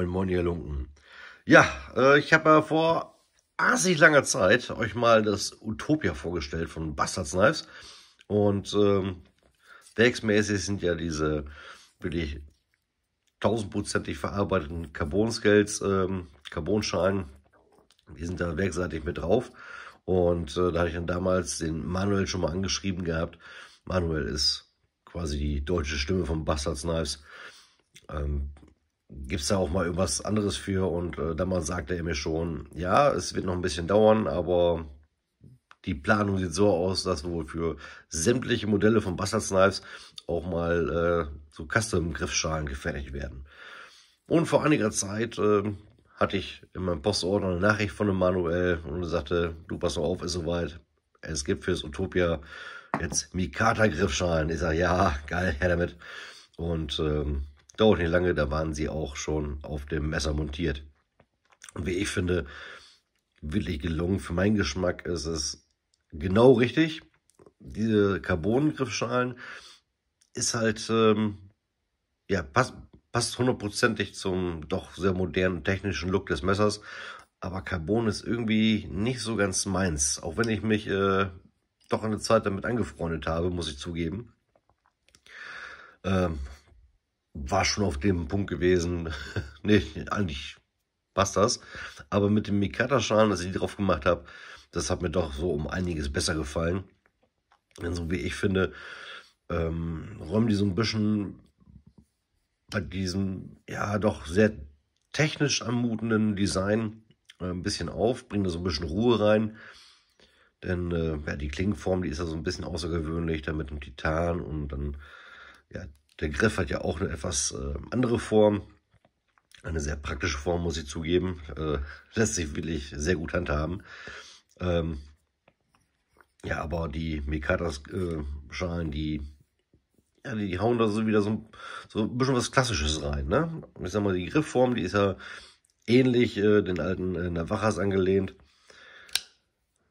Moin Moin, ihr Lunken. Ja, äh, ich habe ja vor asig langer Zeit euch mal das Utopia vorgestellt von Bastards Knives. Und ähm, werksmäßig sind ja diese wirklich tausendprozentig verarbeiteten Carbon-Scales, ähm, Carbonschalen, die sind da werkseitig mit drauf. Und äh, da habe ich dann damals den Manuel schon mal angeschrieben gehabt. Manuel ist quasi die deutsche Stimme von Bastards Knives. Ähm, gibt es da auch mal irgendwas anderes für und äh, damals sagte er mir schon, ja, es wird noch ein bisschen dauern, aber die Planung sieht so aus, dass wohl für sämtliche Modelle von Bastard Knives auch mal äh, so Custom-Griffschalen gefertigt werden. Und vor einiger Zeit äh, hatte ich in meinem Postordner eine Nachricht von einem Manuel und er sagte, du pass mal auf, ist soweit. Es gibt fürs Utopia jetzt Mikata-Griffschalen. Ich sage, ja, geil, her damit. Und ähm, Dauert nicht lange, da waren sie auch schon auf dem Messer montiert. Und wie ich finde, wirklich gelungen. Für meinen Geschmack ist es genau richtig. Diese Carbon-Griffschalen ist halt, ähm, ja, passt, passt hundertprozentig zum doch sehr modernen technischen Look des Messers. Aber Carbon ist irgendwie nicht so ganz meins. Auch wenn ich mich äh, doch eine Zeit damit angefreundet habe, muss ich zugeben. Ähm, war schon auf dem Punkt gewesen. nee, eigentlich passt das. Aber mit dem Mikata-Schalen, dass ich die drauf gemacht habe, das hat mir doch so um einiges besser gefallen. Denn so wie ich finde, ähm, räumen die so ein bisschen bei diesem, ja, doch sehr technisch anmutenden Design äh, ein bisschen auf, bringen da so ein bisschen Ruhe rein. Denn äh, ja, die Klingenform, die ist ja so ein bisschen außergewöhnlich, da mit dem Titan und dann ja, der Griff hat ja auch eine etwas äh, andere Form. Eine sehr praktische Form, muss ich zugeben. Äh, lässt sich wirklich sehr gut handhaben. Ähm, ja, aber die Mikatas-Schalen, äh, die, ja, die hauen da so wieder so, so ein bisschen was Klassisches rein. Ne? Ich sag mal, die Griffform, die ist ja ähnlich äh, den alten äh, Navajas angelehnt.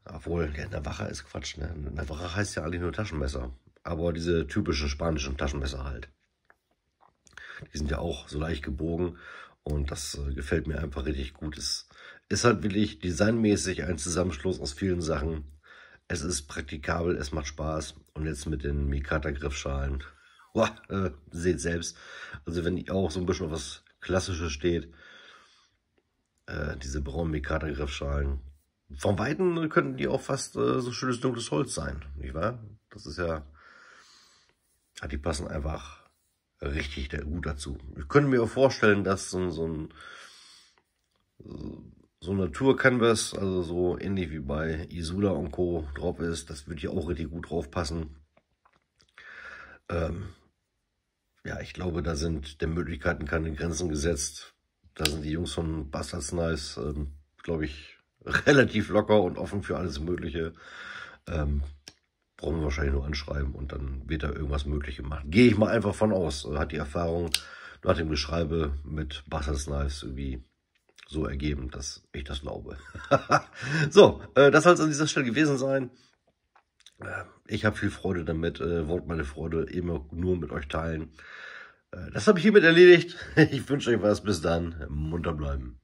Obwohl, ja, Navaja ist Quatsch. Ne? Navaja heißt ja eigentlich nur Taschenmesser. Aber diese typischen spanischen Taschenmesser halt. Die sind ja auch so leicht gebogen und das äh, gefällt mir einfach richtig gut. Es ist halt wirklich designmäßig ein Zusammenschluss aus vielen Sachen. Es ist praktikabel, es macht Spaß. Und jetzt mit den Mikata-Griffschalen. Boah, äh, seht selbst. Also wenn auch so ein bisschen auf was Klassisches steht, äh, diese braunen Mikata-Griffschalen. Vom Weiten könnten die auch fast äh, so schönes dunkles Holz sein, nicht wahr? Das ist ja, die passen einfach richtig gut dazu. Ich könnte mir vorstellen, dass so, so ein so eine Tour Canvas, also so ähnlich wie bei Isula und Co. drauf ist, das würde hier auch richtig gut drauf passen. Ähm, ja, ich glaube, da sind der Möglichkeiten keine Grenzen gesetzt. Da sind die Jungs von Bastards Nice, ähm, glaube ich, relativ locker und offen für alles Mögliche. Ähm, brauchen wir wahrscheinlich nur anschreiben und dann wird da irgendwas möglich gemacht. Gehe ich mal einfach von aus. Also hat die Erfahrung nach dem Geschreibe mit Buster Knives irgendwie so ergeben, dass ich das glaube. so, äh, das soll es an dieser Stelle gewesen sein. Äh, ich habe viel Freude damit. Äh, wollt meine Freude immer nur mit euch teilen. Äh, das habe ich hiermit erledigt. Ich wünsche euch was. Bis dann. Munter bleiben.